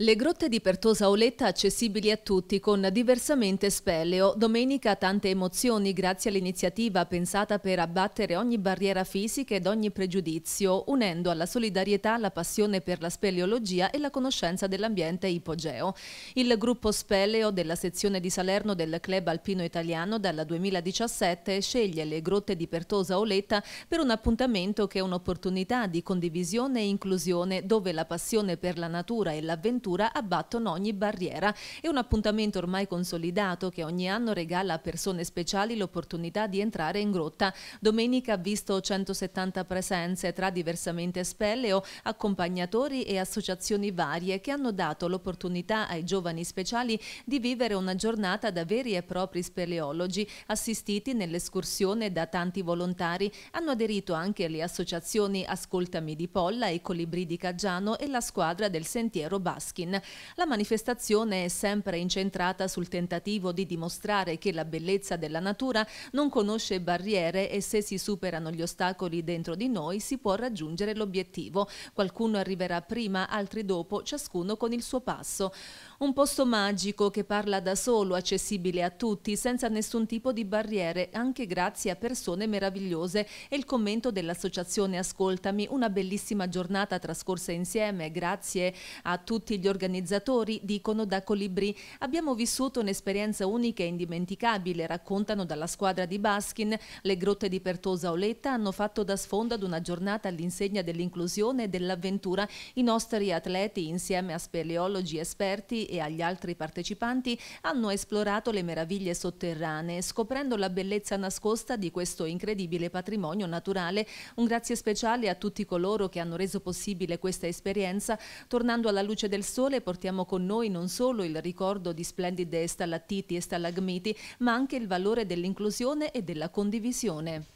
Le grotte di Pertosa Oletta accessibili a tutti con diversamente speleo. Domenica tante emozioni grazie all'iniziativa pensata per abbattere ogni barriera fisica ed ogni pregiudizio, unendo alla solidarietà la passione per la speleologia e la conoscenza dell'ambiente ipogeo. Il gruppo speleo della sezione di Salerno del Club Alpino Italiano dal 2017 sceglie le grotte di Pertosa Oletta per un appuntamento che è un'opportunità di condivisione e inclusione dove la passione per la natura e l'avventura cultura abbattono ogni barriera. È un appuntamento ormai consolidato che ogni anno regala a persone speciali l'opportunità di entrare in grotta. Domenica ha visto 170 presenze tra diversamente spelleo, accompagnatori e associazioni varie che hanno dato l'opportunità ai giovani speciali di vivere una giornata da veri e propri speleologi, assistiti nell'escursione da tanti volontari. Hanno aderito anche le associazioni Ascoltami di Polla, i Colibri di Caggiano e la squadra del Sentiero Baschi. Ruskin. La manifestazione è sempre incentrata sul tentativo di dimostrare che la bellezza della natura non conosce barriere e se si superano gli ostacoli dentro di noi si può raggiungere l'obiettivo. Qualcuno arriverà prima, altri dopo, ciascuno con il suo passo. Un posto magico che parla da solo, accessibile a tutti, senza nessun tipo di barriere, anche grazie a persone meravigliose. E il commento dell'associazione Ascoltami, una bellissima giornata trascorsa insieme, grazie a tutti gli organizzatori dicono da Colibri. Abbiamo vissuto un'esperienza unica e indimenticabile, raccontano dalla squadra di Baskin. Le grotte di Pertosa Oletta hanno fatto da sfondo ad una giornata all'insegna dell'inclusione e dell'avventura. I nostri atleti, insieme a speleologi esperti e agli altri partecipanti, hanno esplorato le meraviglie sotterranee, scoprendo la bellezza nascosta di questo incredibile patrimonio naturale. Un grazie speciale a tutti coloro che hanno reso possibile questa esperienza, tornando alla luce del Sole portiamo con noi non solo il ricordo di splendide stalattiti e stalagmiti, ma anche il valore dell'inclusione e della condivisione.